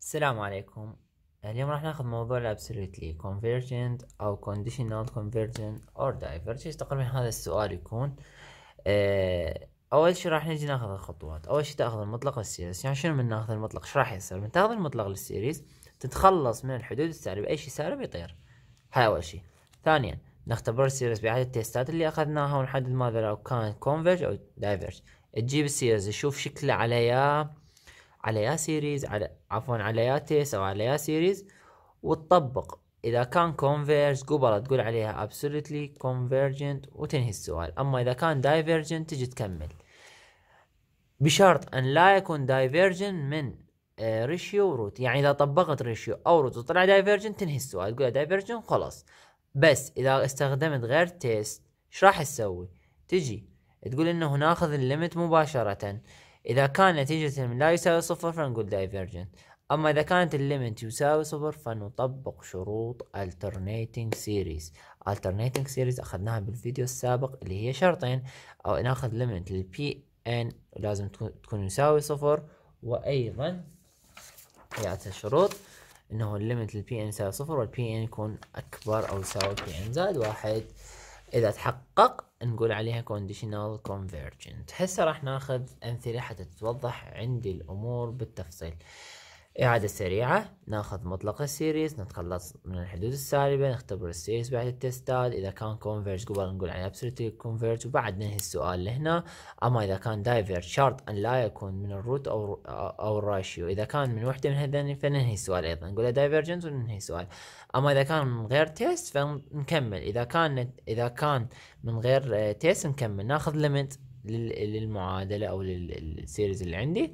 السلام عليكم اليوم راح ناخذ موضوع الابسوليتلي convergent او كونديشنال convergent اور دايفرجنت تقريبا هذا السؤال يكون آه اول شي راح نجي ناخذ الخطوات اول شي تاخذ المطلق للسيريز يعني شنو من ناخذ المطلق ايش راح يصير من تاخذ المطلق للسيريز تتخلص من الحدود السالبة اي شي سالب يطير هاي اول شي ثانيا نختبر السيريز باحد التيستات اللي اخذناها ونحدد ماذا لو كان كونفرج او دايفرج تجيب السيريز تشوف شكله على يا على يا سيريز على عفوا على يا تيس او على يا سيريز وتطبق اذا كان كونفيرج قبل تقول عليها ابسولوتلي كونفيرجنت وتنهي السؤال اما اذا كان دايفيرجنت تجي تكمل بشرط ان لا يكون دايفيرجن من ريشيو آه، روت يعني اذا طبقت ريشيو او روت وطلع دايفيرجنت تنهي السؤال تقول دايفيرجن خلاص بس اذا استخدمت غير تيست ايش راح تسوي تجي تقول انه ناخذ الليمت مباشره اذا كان نتيجة لا يساوي صفر فنقول divergent اما اذا كانت الليمت يساوي صفر فنطبق شروط alternating series alternating series اخذناها بالفيديو السابق اللي هي شرطين او ناخذ ليمت للبي ان لازم تكون يساوي صفر وايضا هي الشروط انه الليمت للبي ان يساوي صفر والبي ان يكون اكبر او يساوي بي ان زائد واحد إذا تحقق نقول عليها conditional convergent هسه راح ناخذ أمثلة حتى تتوضح عندي الأمور بالتفصيل إعادة سريعة ناخذ مطلق السيريز نتخلص من الحدود السالبة نختبر السيريز بعد التستات إذا كان كونفيرج قبل نقول عن ابسولوتلي كونفيرج وبعد ننهي السؤال لهنا أما إذا كان دايفيرج شرط أن لا يكون من الروت أو أو الراشيو إذا كان من وحدة من هذين فننهي السؤال أيضا نقول دايفيرجنت وننهي السؤال أما إذا كان من غير تيست فنكمل إذا كان إذا كان من غير تيست نكمل ناخذ ليميت للمعادلة أو للسيريز اللي عندي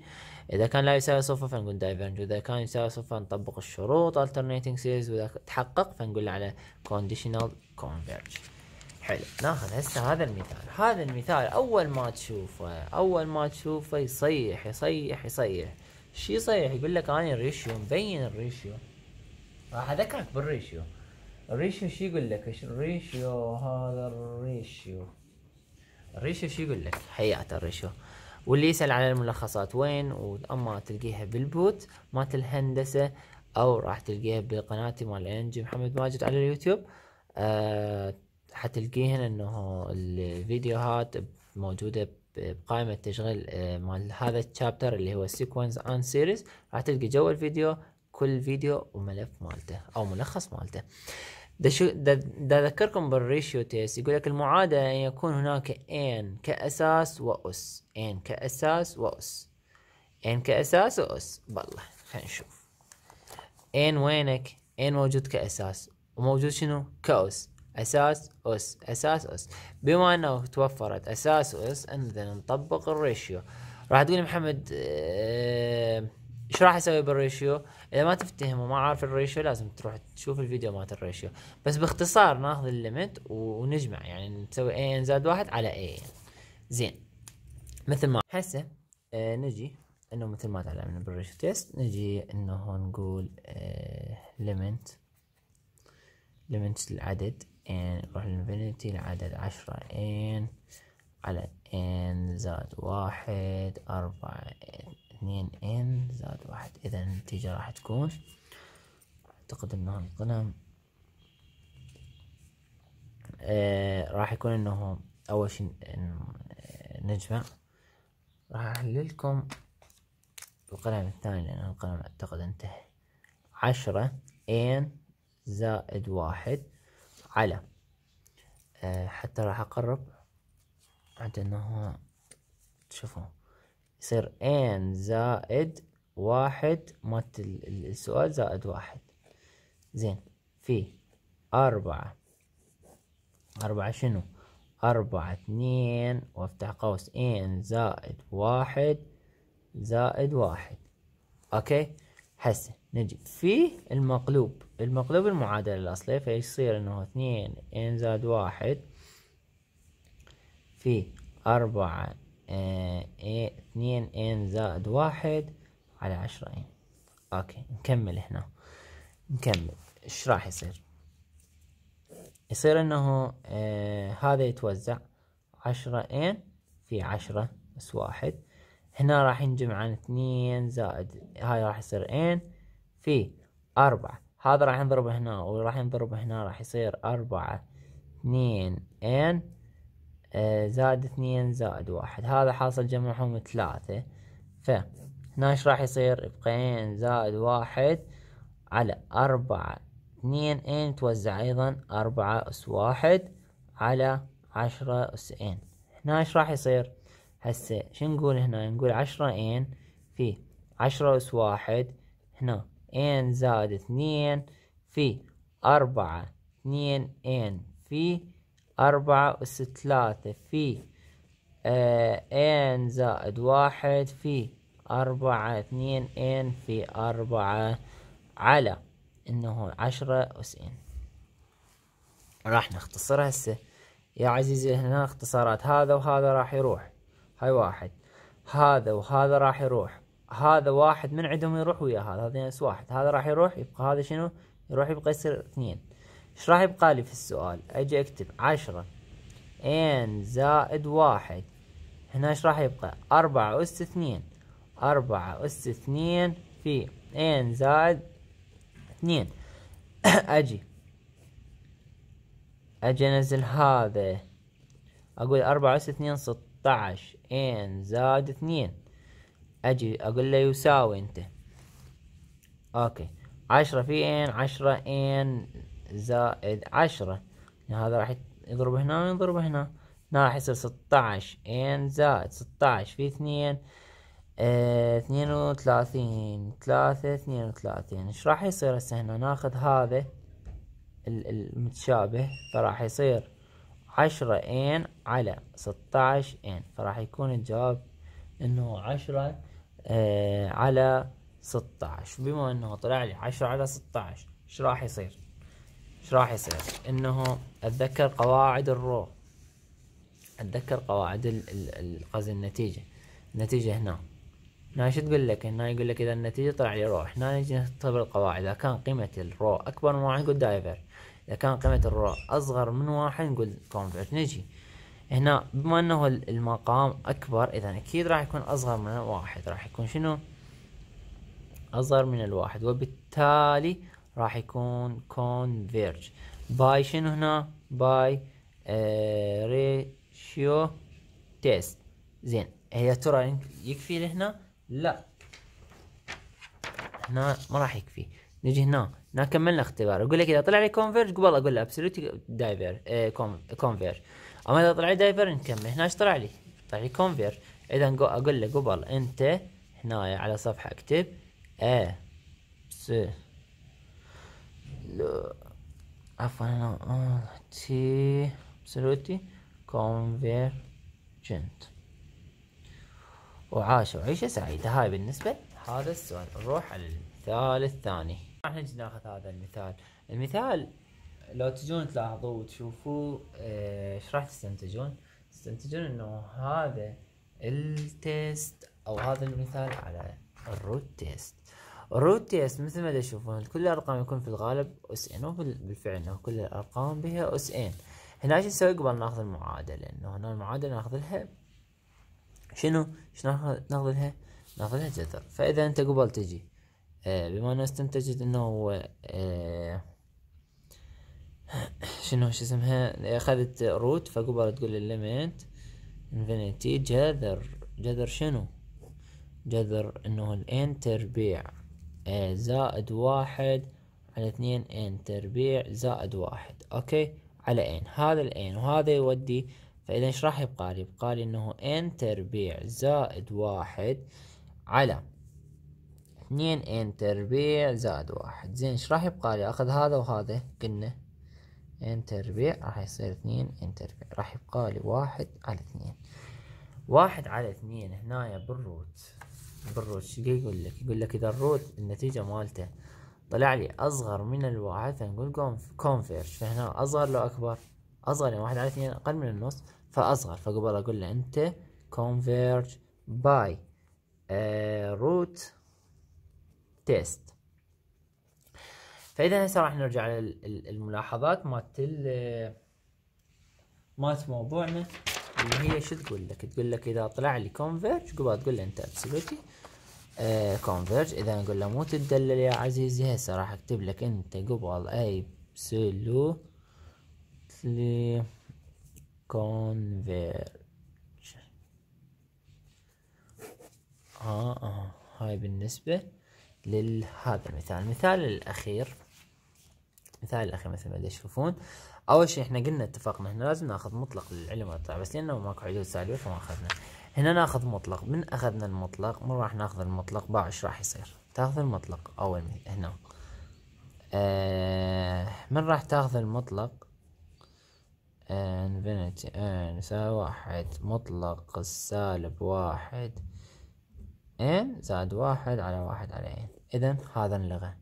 إذا كان لا يساوي صفر فنقول دايفرنج وإذا كان يساوي صفر نطبق الشروط alternating series وإذا تحقق فنقول على conditional converge حلو ناخذ هسه هذا المثال هذا المثال أول ما تشوفه أول ما تشوفه يصيح يصيح يصيح شو يصيح يقول لك أنا الريشيو مبين الريشيو راح أذكرك بالريشيو الريشيو شو يقول لك الريشيو هذا الريشيو الريشو شو يقول لك حياة الريشو واللي يسأل على الملخصات وين وأما تلقيها بالبوت مات الهندسة أو راح تلقيها بقناتي مال انجي محمد ماجد على اليوتيوب أه حتلقيهن انه الفيديوهات موجودة بقائمة تشغيل آه، مال هذا الشابتر اللي هو سيكونس ان سيريز راح تلقى جوا الفيديو كل فيديو وملف مالته او ملخص مالته ده شو ده, ده ذكركم بالريشيو تيست يقول لك المعادله ان يكون هناك ان كاساس واس ان كاساس واس ان كاساس واس بالله خلينا نشوف ان وينك ان موجود كاساس وموجود شنو كاس اساس اس اساس اس بما انه توفرت اساس اس عندنا نطبق الريشيو راح تقول محمد أه ايش راح اسوي بالريشيو اذا ما تفتهم وما عارف الريشيو لازم تروح تشوف الفيديو مالت الريشيو بس باختصار ناخذ الليمت ونجمع يعني نسوي اي ان زائد واحد على اي ان زين مثل ما هسه آه نجي انه مثل ما تعلمنا بالريشيو تيست نجي انه نقول آه ليمت ليمت العدد ان نروح للانفينيتي العدد عشرة ان على ان زائد واحد أربعة اثنين ان زائد واحد اذا النتيجة راح تكون اعتقد انه القلم آه راح يكون انه اول شي آه، نجمع راح احللكم القلم الثاني لان القلم اعتقد انتهى عشرة ان زائد واحد على آه حتى راح اقرب عند انه تشوفون يصير ان زائد واحد مالت السؤال زائد واحد زين في أربعة أربعة شنو أربعة اثنين وافتح قوس ان زائد واحد زائد واحد اوكي هسه نجي في المقلوب المقلوب المعادلة الأصلية فيصير انه اثنين ان زائد واحد في أربعة آه، اثنين ان زائد واحد على عشرة ان اوكي نكمل هنا نكمل ايش راح يصير يصير انه آه هذا يتوزع عشرة ان في عشرة بس واحد هنا راح ينجم عن اثنين زائد هاي راح يصير ان في أربعة هذا راح نضربه هنا وراح نضربه هنا راح يصير أربعة اثنين ان آه، زائد اثنين زائد واحد هذا حاصل جمعهم ثلاثة فهنا ايش راح يصير ان زائد واحد على أربعة اثنين ان توزع ايضا أربعة اس واحد على عشرة اس ان هنا ايش راح يصير هسه شو نقول هنا نقول عشرة ان في عشرة اس واحد هنا ان زائد اثنين في أربعة اثنين ان في أربعة أس ثلاثة في آه، ان زائد واحد في أربعة اثنين ان في أربعة على إنه عشرة أس ان راح نختصر هسه يا عزيزي هنا اختصارات هذا وهذا راح يروح هاي واحد هذا وهذا راح يروح هذا واحد من عندهم يروح ويا هذا هذا ناس واحد هذا راح يروح يبقى هذا شنو يروح يبقى يصير اثنين ايش راح يبقى لي في السؤال اجي اكتب عشرة ان زائد واحد هنا ايش راح يبقى أربعة أس اثنين أربعة أس اثنين في ان زائد اثنين اجي اجي انزل هذا اقول أربعة أس اثنين ستة عشر ان زائد اثنين اجي اقول له يساوي انت اوكي عشرة في ان عشرة ان زائد عشرة يعني هذا راح يضرب هنا ويضرب هنا هنا راح يصير ستاعش ان زائد ستاعش في اثنين آه، اثنين وثلاثين ثلاثة اثنين وثلاثين ايش راح يصير هسه هنا ناخذ هذا المتشابه فراح يصير عشرة ان على ستاعش ان فراح يكون الجواب انه عشرة آه، على ستاعش بما انه طلع لي عشرة على ستاعش ايش راح يصير ايش راح يصير انه اتذكر قواعد الرو اتذكر قواعد قصدي النتيجه النتيجه هنا هنا شو تقول لك هنا يقول لك اذا النتيجه طلع لي رو هنا نجي نختبر القواعد اذا كان قيمه الرو اكبر من واحد نقول دايفر اذا كان قيمه الرو اصغر من واحد نقول كونفرت نجي هنا بما انه المقام اكبر اذا اكيد راح يكون اصغر من واحد راح يكون شنو اصغر من الواحد وبالتالي راح يكون converge باي شنو هنا باي ريشيو آه، تيست زين هي ترى يكفي لهنا لا هنا ما راح يكفي نجي هنا هنا كملنا اختبار اقول لك اذا طلع لي كونفيرج قبل اقول له ابسولوت دايفر كونفيرج اما اذا طلع لي دايفر نكمل هنا ايش طلع لي؟ طلع لي كونفيرج اذا اقول له قبل انت هنا على صفحه اكتب ابسولوت آه، عفوا تي سلوتي كونفيرجنت وعاشوا عيشة سعيدة هاي بالنسبة هذا السؤال نروح على المثال الثاني احنا نجي ناخذ هذا المثال المثال لو تجون تلاحظوه وتشوفوه آه، ايش راح تستنتجون تستنتجون انه هذا التيست او هذا المثال على الروت تيست تي اس مثل ما تشوفون كل الارقام يكون في الغالب اس ان وبالفعل انه كل الارقام بها اس ان هنا ايش نسوي قبل ناخذ المعادله انه هنا المعادله ناخذ لها شنو شنو ناخذ لها ناخذ لها جذر فاذا انت قبل تجي آه بما انه استنتجت انه آه شنو شو اسمها اخذت روت فقبل تقول الليميت انفينيتي جذر جذر شنو جذر انه الان تربيع آه، زائد واحد على اثنين ان تربيع زائد واحد اوكي على ان هذا الان وهذا يودي فاذا ايش راح يبقى لي يبقى لي انه ان تربيع زائد واحد على اثنين ان تربيع زائد واحد زين ايش راح يبقى لي اخذ هذا وهذا قلنا ان تربيع راح يصير اثنين ان تربيع راح يبقى لي واحد على اثنين واحد على اثنين هنايا بالروت بالروت شو يقول لك يقول لك اذا الروت النتيجه مالته طلع لي اصغر من الواحد فنقول يعني كونفيرج فهنا اصغر لو اكبر اصغر يعني واحد على اثنين اقل من النص فاصغر فقبل اقول له انت كونفيرج باي آه، روت تيست فاذا هسه راح نرجع على الملاحظات مالت مالت موضوعنا ان هي شو تقول لك تقول لك اذا طلع لي كونفيرج قبل تقول انت ابسولوتي آه، كونفيرج اذا نقول له مو تدلل يا عزيزي هسه راح اكتب لك انت قبل ابسولوتلي كونفيرج ها آه, اه هاي بالنسبة لهذا المثال المثال الأخير مثال الأخير مثل ما تشوفون أول شيء إحنا قلنا اتفقنا هنا لازم ناخذ مطلق للعلم والطلع بس لأنه ماكو حدود سالبة فما أخذنا هنا ناخذ مطلق من أخذنا المطلق من راح ناخذ المطلق باع إيش راح يصير تاخذ المطلق أول هنا آه من راح تاخذ المطلق انفينيتي آه، ان آه، يساوي واحد مطلق السالب واحد ان إيه؟ زائد واحد على واحد على ان إيه؟ اذا هذا نلغى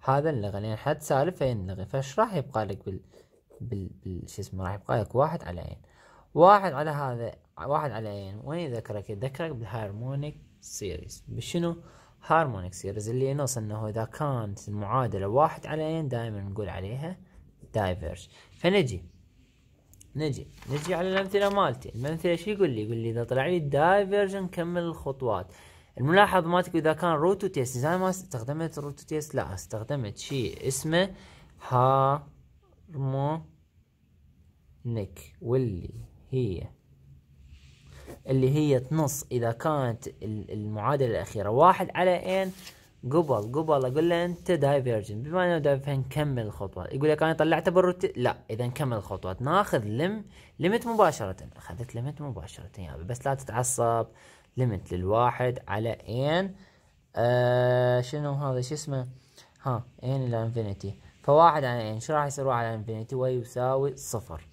هذا انلغى لان حد سالفة ينلغي فايش راح يبقى لك بال بال, بال... شو اسمه راح يبقى لك واحد على عين واحد على هذا واحد على عين وين يذكرك يذكرك بالهارمونيك سيريز بشنو هارمونيك سيريز اللي ينص انه اذا كانت المعادله واحد على عين دائما نقول عليها دايفيرج فنجي نجي نجي على الامثله مالتي الامثله شو يقول لي يقول لي اذا طلع لي دايفيرج نكمل الخطوات الملاحظ مالتك اذا كان روتو تيست زين ما استخدمت روتو تيست لا استخدمت شيء اسمه هارمونيك واللي هي اللي هي تنص اذا كانت المعادله الاخيره واحد على ان قبل قبل اقول له انت دايفرجن بما انه فنكمل الخطوه يقول لك انا طلعته بالروت لا اذا نكمل الخطوات ناخذ لم ليمت مباشره اخذت ليمت مباشره يعني بس لا تتعصب ليميت للواحد على ان آه شنو هذا شو اسمه ها ان الى انفينيتي فواحد على ان شو راح يصير واحد على انفينيتي ويساوي صفر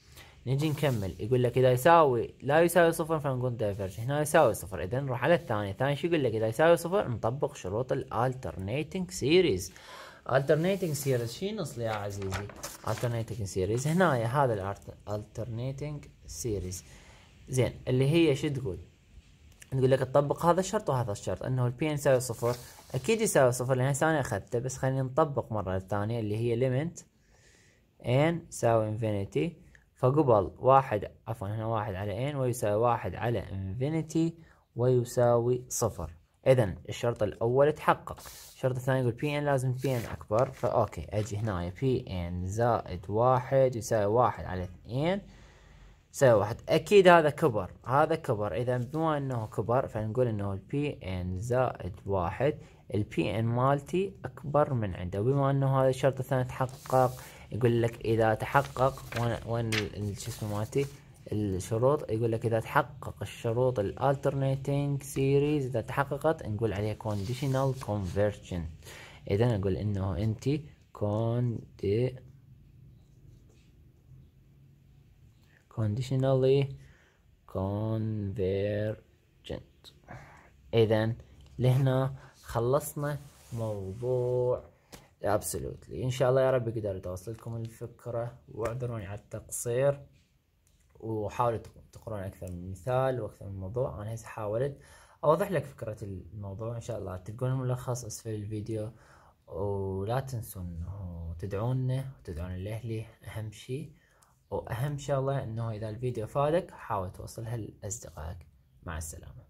نجي نكمل يقول لك اذا يساوي لا يساوي صفر فنقول دايفرج هنا يساوي صفر اذا نروح على الثانيه الثاني شو يقول لك اذا يساوي صفر نطبق شروط الالترنيتنج سيريز الالترنيتنج سيريز شو ينص يا عزيزي الالترنيتنج سيريز هنا هذا الالترنيتنج سيريز زين اللي هي شو تقول نقول لك تطبق هذا الشرط وهذا الشرط انه البي ان يساوي صفر اكيد يساوي صفر لان انا اخذته بس خلينا نطبق مرة ثانية اللي هي ليمنت ان يساوي انفينيتي فقبل واحد عفوا هنا واحد على ان ويساوي واحد على انفينيتي ويساوي صفر اذا الشرط الاول تحقق الشرط الثاني يقول بي ان لازم بي ان اكبر فاوكي اجي هنا بي ان زائد واحد يساوي واحد على اثنين سوى واحد اكيد هذا كبر هذا كبر اذا بما انه كبر فنقول انه البي ان زائد واحد البي ان مالتي اكبر من عنده بما انه هذا الشرط الثاني تحقق يقول لك اذا تحقق وين وين شو اسمه مالتي الشروط يقول لك اذا تحقق الشروط الالترنيتنج سيريز اذا تحققت نقول عليها كونديشنال كونفرجنت اذا نقول انه انت كوندي conditionally convergent إذا لهنا خلصنا موضوع absolutely إن شاء الله يا رب قدرت اوصل لكم الفكرة واعذروني على التقصير وحاولوا تقرون أكثر من مثال وأكثر من موضوع أنا هسه حاولت أوضح لك فكرة الموضوع إن شاء الله تلقون الملخص أسفل الفيديو ولا تنسون تدعونا وتدعون الاهلي أهم شيء واهم شغله انه اذا الفيديو فادك حاول توصلها لاصدقائك مع السلامه